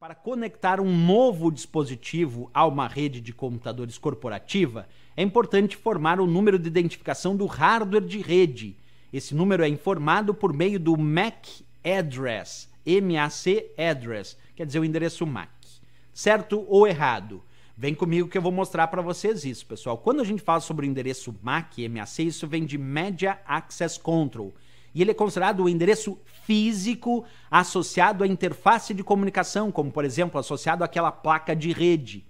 Para conectar um novo dispositivo a uma rede de computadores corporativa, é importante formar o número de identificação do hardware de rede. Esse número é informado por meio do MAC address, MAC address, quer dizer o endereço MAC. Certo ou errado? Vem comigo que eu vou mostrar para vocês isso, pessoal. Quando a gente fala sobre o endereço MAC, MAC, isso vem de Media Access Control e ele é considerado o endereço físico associado à interface de comunicação, como por exemplo, associado àquela placa de rede.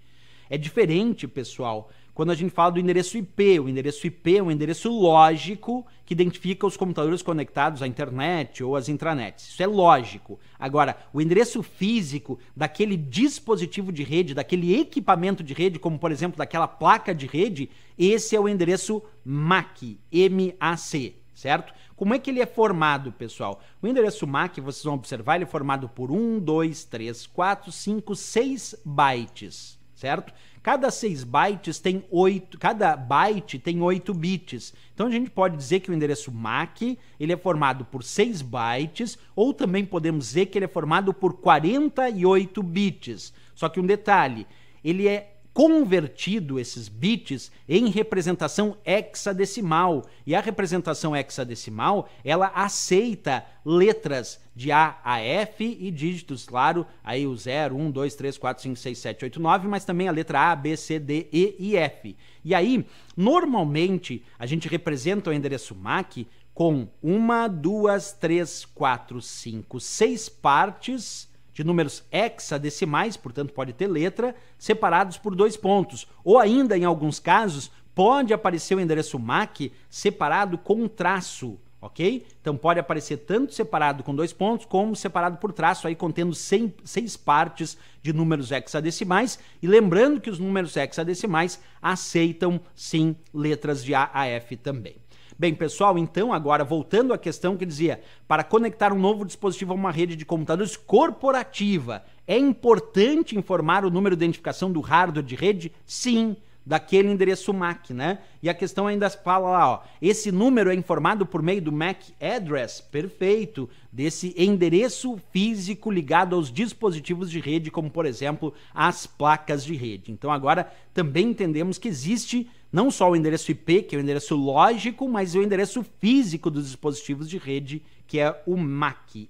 É diferente, pessoal, quando a gente fala do endereço IP. O endereço IP é um endereço lógico que identifica os computadores conectados à internet ou às intranets. Isso é lógico. Agora, o endereço físico daquele dispositivo de rede, daquele equipamento de rede, como por exemplo daquela placa de rede, esse é o endereço MAC, M-A-C certo? Como é que ele é formado, pessoal? O endereço MAC, vocês vão observar, ele é formado por 1, 2, 3, 4, 5, 6 bytes, certo? Cada 6 bytes tem 8, cada byte tem 8 bits. Então a gente pode dizer que o endereço MAC, ele é formado por 6 bytes, ou também podemos dizer que ele é formado por 48 bits. Só que um detalhe, ele é convertido esses bits em representação hexadecimal. E a representação hexadecimal, ela aceita letras de A a F e dígitos, claro, aí o 0, 1, 2, 3, 4, 5, 6, 7, 8, 9, mas também a letra A, B, C, D, E e F. E aí, normalmente, a gente representa o endereço MAC com uma, duas, três, quatro, cinco, seis partes de números hexadecimais, portanto pode ter letra, separados por dois pontos, ou ainda, em alguns casos, pode aparecer o endereço MAC separado com um traço, ok? Então pode aparecer tanto separado com dois pontos, como separado por traço, aí contendo cem, seis partes de números hexadecimais. E lembrando que os números hexadecimais aceitam sim letras de A a F também. Bem, pessoal, então agora voltando à questão que dizia: para conectar um novo dispositivo a uma rede de computadores corporativa, é importante informar o número de identificação do hardware de rede? Sim daquele endereço MAC, né? E a questão ainda fala lá, ó, esse número é informado por meio do MAC address, perfeito, desse endereço físico ligado aos dispositivos de rede, como por exemplo, as placas de rede. Então agora também entendemos que existe não só o endereço IP, que é o endereço lógico, mas o endereço físico dos dispositivos de rede, que é o MAC.